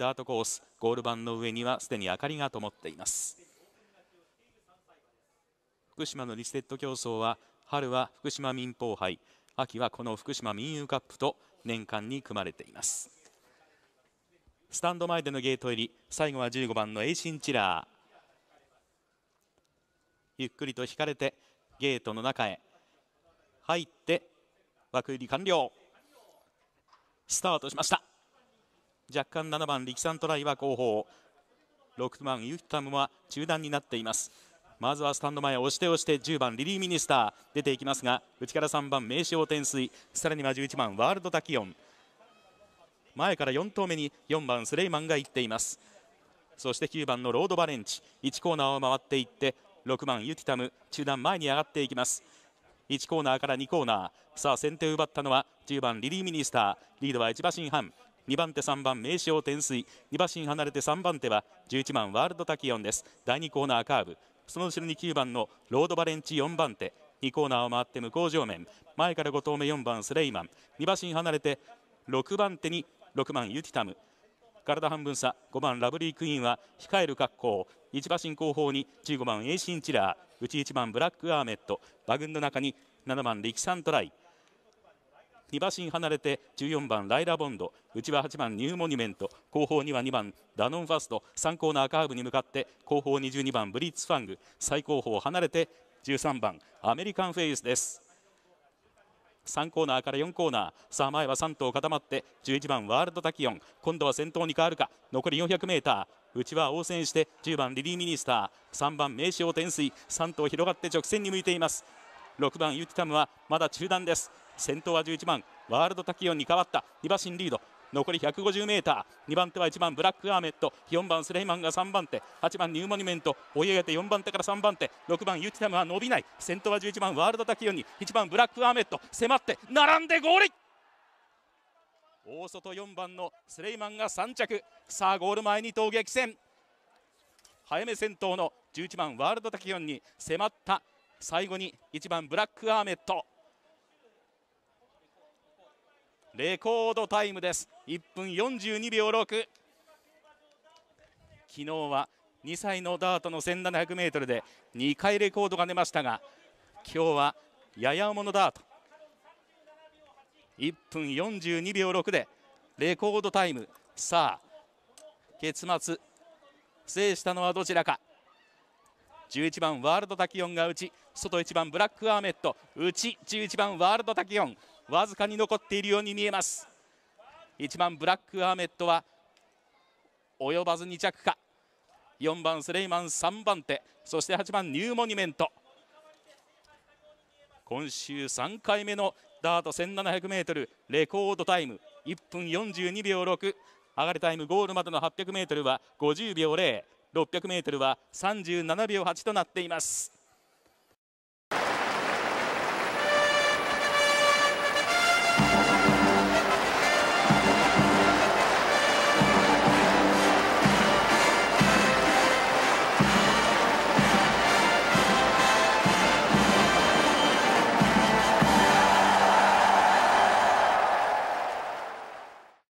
ダートコースゴール板の上にはすでに明かりが灯っています福島のリステッド競争は春は福島民放杯秋はこの福島民友カップと年間に組まれていますスタンド前でのゲート入り最後は15番のエイシンチラーゆっくりと引かれてゲートの中へ入って枠入り完了スタートしました若干7番力さんトライは後方6番ユヒタムは中段になっていますまずはスタンド前押して押して10番リリー・ミニスター出ていきますが内から3番名将天水さらには11番ワールドタキオン前から4投目に4番スレイマンがいっていますそして9番のロードバレンチ1コーナーを回っていって6番ユティタム中段前に上がっていきます1コーナーから2コーナーさあ先手を奪ったのは10番リリー・ミニスターリードは1馬身半2番手3番名称転水2馬身離れて3番手は11番ワールドタキオンです第2コーナーカーブその後ろに9番のロードバレンチ4番手2コーナーを回って向こう上面前から5投目4番スレイマン2馬身離れて6番手に6番ユティタム体半分差5番ラブリークイーンは控える格好1馬身後方に15番エイシンチラー内1番ブラックアーメット馬群の中に7番力サントライ2馬身離れて14番ライラボンド内は8番ニューモニュメント後方には2番ダノンファスト3コーナーカーブに向かって後方22番ブリッツファング最後方離れて13番アメリカンフェイスです3コーナーから4コーナーさあ前は3頭固まって11番ワールドタキオン今度は先頭に変わるか残り 400m 内は応戦して10番リリー・ミニスター3番名称天水3頭広がって直線に向いています6番ユィタムはまだ中段です先頭は11番ワールドタキオンに変わったリバシンリード残り 150m2 番手は1番ブラックアーメット4番スレイマンが3番手8番ニューモニュメント追い上げて4番手から3番手6番ユィタムは伸びない先頭は11番ワールドタキオンに1番ブラックアーメット迫って並んでゴール大外4番のスレイマンが3着さあゴール前に投撃戦早め先頭の11番ワールドタキオンに迫った最後に1番ブラック・アーメットレコードタイムです1分42秒6昨日は2歳のダートの 1700m で2回レコードが出ましたが今日はやや重のダート1分42秒6でレコードタイムさあ結末制したのはどちらか11番ワールドタキオンが内外1番ブラックアーメット内11番ワールドタキオンわずかに残っているように見えます1番ブラックアーメットは及ばず2着か4番スレイマン3番手そして8番ニューモニュメント今週3回目のダート 1700m レコードタイム1分42秒6上がりタイムゴールまでの 800m は50秒0 600m は37秒8となっています